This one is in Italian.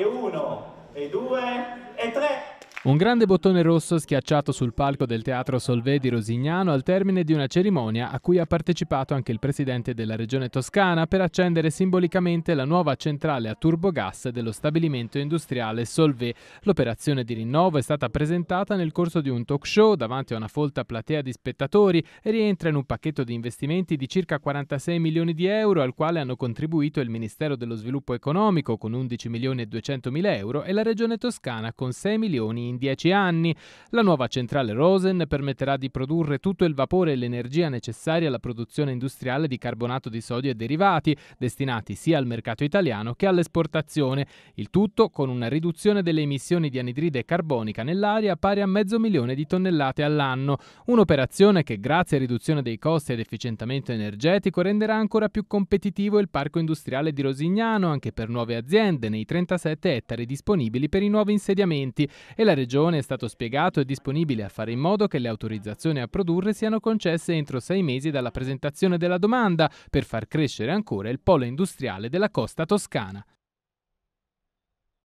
e uno, e due, e tre. Un grande bottone rosso schiacciato sul palco del Teatro Solvè di Rosignano al termine di una cerimonia a cui ha partecipato anche il presidente della regione toscana per accendere simbolicamente la nuova centrale a turbogas dello stabilimento industriale Solvè. L'operazione di rinnovo è stata presentata nel corso di un talk show davanti a una folta platea di spettatori e rientra in un pacchetto di investimenti di circa 46 milioni di euro al quale hanno contribuito il Ministero dello Sviluppo Economico con 11 milioni e 200 mila euro e la regione toscana con 6 milioni in dieci anni. La nuova centrale Rosen permetterà di produrre tutto il vapore e l'energia necessaria alla produzione industriale di carbonato di sodio e derivati, destinati sia al mercato italiano che all'esportazione. Il tutto con una riduzione delle emissioni di anidride carbonica nell'aria pari a mezzo milione di tonnellate all'anno. Un'operazione che, grazie a riduzione dei costi ed efficientamento energetico, renderà ancora più competitivo il parco industriale di Rosignano anche per nuove aziende nei 37 ettari disponibili per i nuovi insediamenti e la Regione è stato spiegato è disponibile a fare in modo che le autorizzazioni a produrre siano concesse entro sei mesi dalla presentazione della domanda per far crescere ancora il polo industriale della costa toscana.